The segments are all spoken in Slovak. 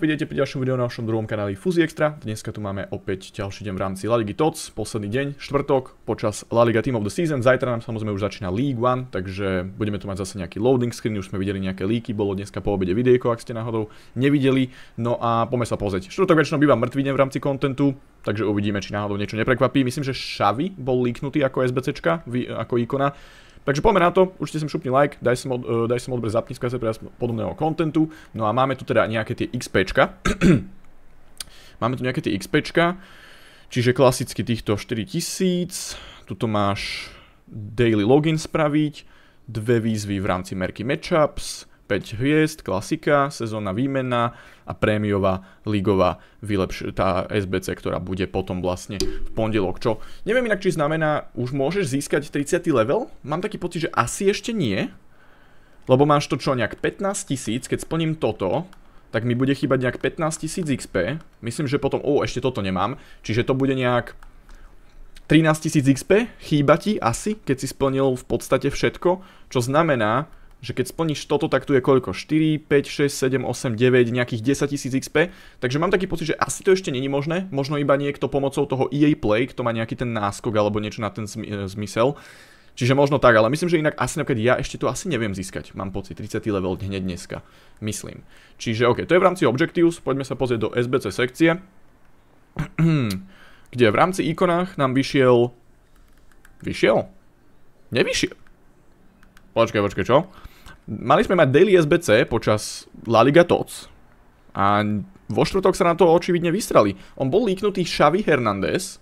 vidíte pri ďalšom videu na našom druhom kanáli Fuzi Extra. Dneska tu máme opäť ďalší deň v rámci La Ligy TOC, posledný deň, štvrtok, počas La Liga Team of the Season. Zajtra nám samozrejme už začína League One, takže budeme tu mať zase nejaký loading screen, už sme videli nejaké líky, bolo dneska po obede videjko, ak ste náhodou nevideli. No a poďme sa pozrieť. Štvrtok väčšinou býva mŕtvý deň v rámci kontentu, takže uvidíme, či náhodou niečo neprekvapí. Myslím, že Xavi bol líknutý ako SBCčka, ako ikona. Takže poďme na to, určite sem šupni like, daj som uh, e, daj odber, zapni sa pre podobného kontentu. No a máme tu teda nejaké tie XPčka. máme tu nejaké tie XPčka, čiže klasicky týchto 4000, tuto máš daily login spraviť, dve výzvy v rámci merky matchups, 5 hviezd, klasika, sezónna výmena a prémiová ligová vylepš- tá SBC, ktorá bude potom vlastne v pondelok. Čo neviem inak, či znamená, už môžeš získať 30. level? Mám taký pocit, že asi ešte nie, lebo máš to čo, nejak 15 tisíc, keď splním toto, tak mi bude chýbať nejak 15 tisíc XP. Myslím, že potom, o, ešte toto nemám, čiže to bude nejak 13 tisíc XP, chýba ti asi, keď si splnil v podstate všetko, čo znamená, že keď splníš toto, tak tu je koľko? 4, 5, 6, 7, 8, 9, nejakých 10 tisíc XP. Takže mám taký pocit, že asi to ešte není možné. Možno iba niekto pomocou toho EA Play, kto má nejaký ten náskok alebo niečo na ten e, zmysel. Čiže možno tak, ale myslím, že inak asi napríklad ja ešte to asi neviem získať. Mám pocit, 30. level hneď dneska. Myslím. Čiže OK, to je v rámci Objectives. Poďme sa pozrieť do SBC sekcie. Kde v rámci ikonách nám vyšiel... Vyšiel? Nevyšiel. Počkaj, počkaj, čo? Mali sme mať Daily SBC počas La Liga TOC a vo štvrtok sa na to očividne vystrali. On bol líknutý Xavi Hernández,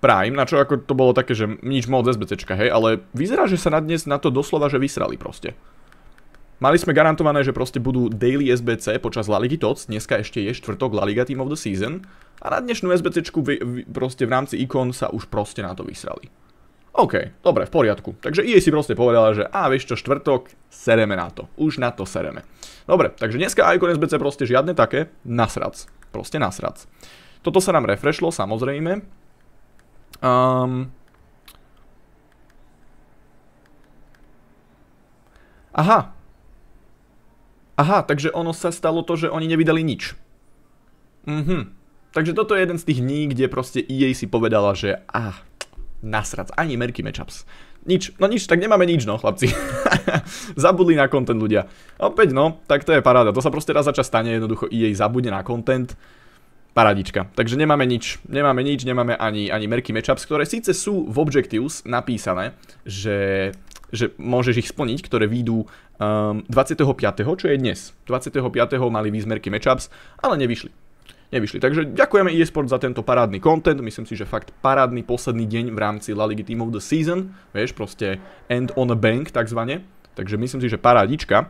Prime, na čo ako to bolo také, že nič moc SBCčka, hej, ale vyzerá, že sa na dnes na to doslova, že vysrali proste. Mali sme garantované, že proste budú daily SBC počas La Ligy TOC, dneska ešte je štvrtok La Liga Team of the Season a na dnešnú SBCčku v, proste v rámci ikon sa už proste na to vysrali. OK, dobre, v poriadku. Takže EA si proste povedala, že a vieš čo, štvrtok, sereme na to. Už na to sereme. Dobre, takže dneska Icon SBC proste žiadne také, nasrac. Proste nasrac. Toto sa nám refreshlo, samozrejme. Um... Aha. Aha, takže ono sa stalo to, že oni nevydali nič. Mhm. Takže toto je jeden z tých dní, kde proste EA si povedala, že ah, nasrac. Ani merky matchups. Nič, no nič, tak nemáme nič no, chlapci. Zabudli na content ľudia. Opäť no, tak to je paráda. To sa proste raz za čas stane, jednoducho EA zabudne na content. Paradička. Takže nemáme nič. Nemáme nič, nemáme ani, ani merky matchups, ktoré síce sú v Objectives napísané, že že môžeš ich splniť, ktoré výjdú um, 25., čo je dnes. 25. mali výzmerky matchups, ale nevyšli nevyšli. Takže ďakujeme eSport za tento parádny content, myslím si, že fakt parádny posledný deň v rámci La Ligy Team of the Season, vieš, proste end on a bank takzvané. Takže myslím si, že parádička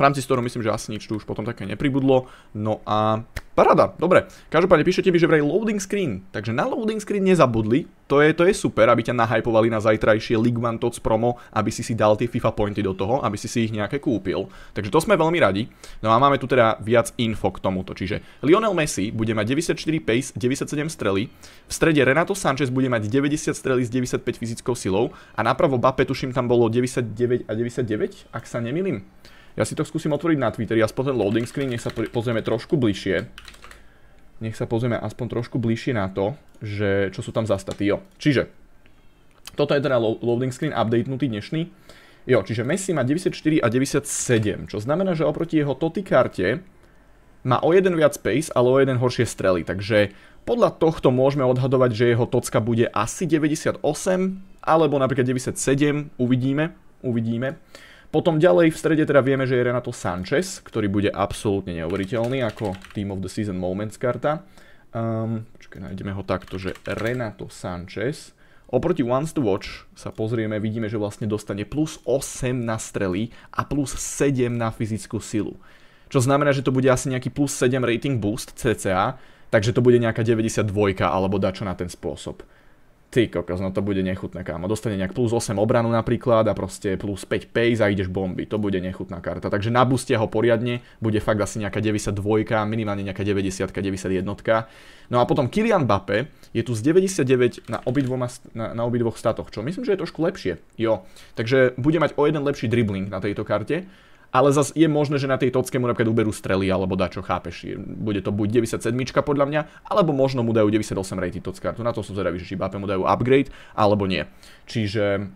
v rámci storú myslím, že asi nič tu už potom také nepribudlo. No a paráda, dobre. Každopádne píšete mi, že vraj loading screen. Takže na loading screen nezabudli. To je, to je super, aby ťa nahypovali na zajtrajšie League One Tots promo, aby si si dal tie FIFA pointy do toho, aby si si ich nejaké kúpil. Takže to sme veľmi radi. No a máme tu teda viac info k tomuto. Čiže Lionel Messi bude mať 94 pace, 97 strely. V strede Renato Sanchez bude mať 90 strely s 95 fyzickou silou a napravo Bape tuším tam bolo 99 a 99, ak sa nemilím. Ja si to skúsim otvoriť na Twitteri, aspoň ten loading screen, nech sa pozrieme trošku bližšie. Nech sa pozrieme aspoň trošku bližšie na to, že čo sú tam za staty. Jo. Čiže, toto je teda loading screen updatenutý dnešný. Jo, čiže Messi má 94 a 97, čo znamená, že oproti jeho Toty karte má o jeden viac pace, ale o jeden horšie strely, takže podľa tohto môžeme odhadovať, že jeho tocka bude asi 98, alebo napríklad 97, uvidíme, uvidíme. Potom ďalej v strede teda vieme, že je Renato Sanchez, ktorý bude absolútne neuveriteľný ako Team of the Season Moments karta. Um, počkaj, nájdeme ho takto, že Renato Sanchez. Oproti Once to Watch sa pozrieme, vidíme, že vlastne dostane plus 8 na strely a plus 7 na fyzickú silu. Čo znamená, že to bude asi nejaký plus 7 rating boost CCA, takže to bude nejaká 92 alebo dačo na ten spôsob ty kokos, no to bude nechutné, kámo. Dostane nejak plus 8 obranu napríklad a proste plus 5 pace a ideš bomby. To bude nechutná karta. Takže nabustia ho poriadne, bude fakt asi nejaká 92, minimálne nejaká 90, 91. No a potom Kylian Mbappé je tu z 99 na, obidvoma, na, na obidvoch statoch, čo myslím, že je trošku lepšie. Jo, takže bude mať o jeden lepší dribbling na tejto karte ale zase je možné, že na tej tocke mu napríklad uberú strely alebo dá čo, chápeš. Bude to buď 97 podľa mňa, alebo možno mu dajú 98 rated tocka. Na to som zvedavý, že či Bape mu dajú upgrade alebo nie. Čiže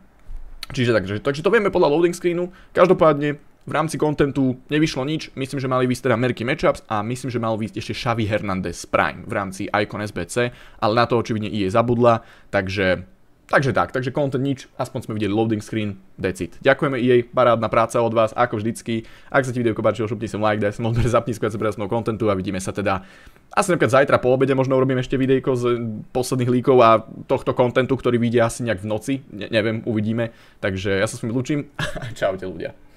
Čiže že, takže to vieme podľa loading screenu. Každopádne v rámci kontentu nevyšlo nič, myslím, že mali výsť teda merky matchups a myslím, že mal výsť ešte Xavi Hernandez Prime v rámci Icon SBC, ale na to očividne je zabudla, takže Takže tak, takže content nič, aspoň sme videli loading screen, that's it. Ďakujeme EA, parádna práca od vás, ako vždycky. Ak sa ti video páčilo, šupni sem like, daj sem odber, zapni skôr sa kontentu a vidíme sa teda asi napríklad zajtra po obede možno urobím ešte videjko z posledných líkov a tohto kontentu, ktorý vyjde asi nejak v noci, neviem, uvidíme. Takže ja sa s vami ľúčim a čaute ľudia.